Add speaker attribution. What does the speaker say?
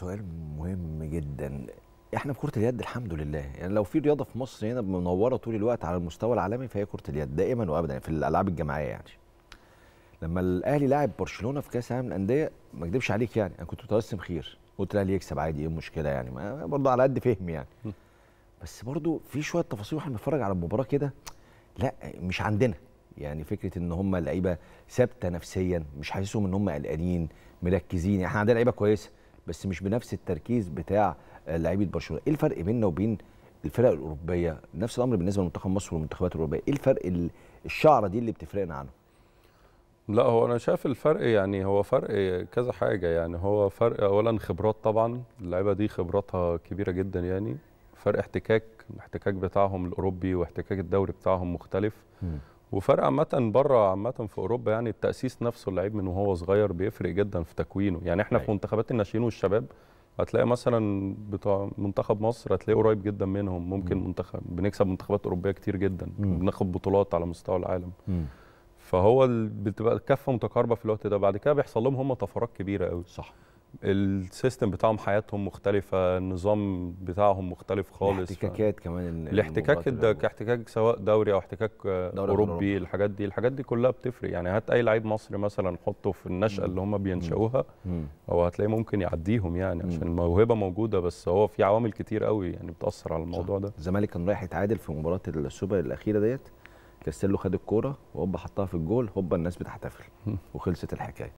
Speaker 1: سؤال مهم جدا احنا في كره اليد الحمد لله يعني لو في رياضه في مصر هنا منوره طول الوقت على المستوى العالمي فهي كره اليد دائما وابدا في الالعاب الجماعيه يعني لما الاهلي لاعب برشلونه في كاس العالم للانديه ما اكذبش عليك يعني انا كنت متوسم خير قلت الاهلي يكسب عادي ايه المشكله يعني برضه على قد فهمي يعني بس برضه في شويه تفاصيل واحنا بنتفرج على المباراه كده لا مش عندنا يعني فكره ان هم لعيبه ثابته نفسيا مش حاسسهم ان هم قلقانين مركزين يعني احنا عندنا لعيبه كويسه بس مش بنفس التركيز بتاع لعيبه برشلونه ايه الفرق بيننا وبين الفرق الاوروبيه نفس الامر بالنسبه لمنتخب مصر والمنتخبات الاوروبيه ايه الفرق الشعره دي اللي بتفرقنا عنهم
Speaker 2: لا هو انا شايف الفرق يعني هو فرق كذا حاجه يعني هو فرق اولا خبرات طبعا اللعيبه دي خبراتها كبيره جدا يعني فرق احتكاك الاحتكاك بتاعهم الاوروبي واحتكاك الدوري بتاعهم مختلف م. وفرق عامة بره عامة في اوروبا يعني التأسيس نفسه اللعيب من وهو صغير بيفرق جدا في تكوينه يعني احنا أي. في أيوة. منتخبات الناشئين والشباب هتلاقي مثلا بتوع منتخب مصر هتلاقيه قريب جدا منهم ممكن م. منتخب بنكسب منتخبات اوروبيه كتير جدا بناخد بطولات على مستوى العالم م. فهو بتبقى الكفه متقاربه في الوقت ده بعد كده بيحصل لهم هم طفرات كبيره قوي صح السيستم بتاعهم حياتهم مختلفه النظام بتاعهم مختلف خالص الاحتكاكات ف... كمان الاحتكاك ده كاحتكاك سواء دوري او احتكاك دوري اوروبي الحاجات دي الحاجات دي كلها بتفرق يعني هات اي لعيب مصري مثلا حطه في النشاه اللي هم بينشأوها هو هتلاقيه ممكن يعديهم يعني عشان الموهبه موجوده بس هو في عوامل كتير قوي يعني بتاثر على الموضوع ده
Speaker 1: الزمالك كان رايح يتعادل في مباراه السوبر الاخيره ديت كاستيلو خد الكوره وهوبا حطها في الجول هوبا الناس بتحتفل وخلصت الحكايه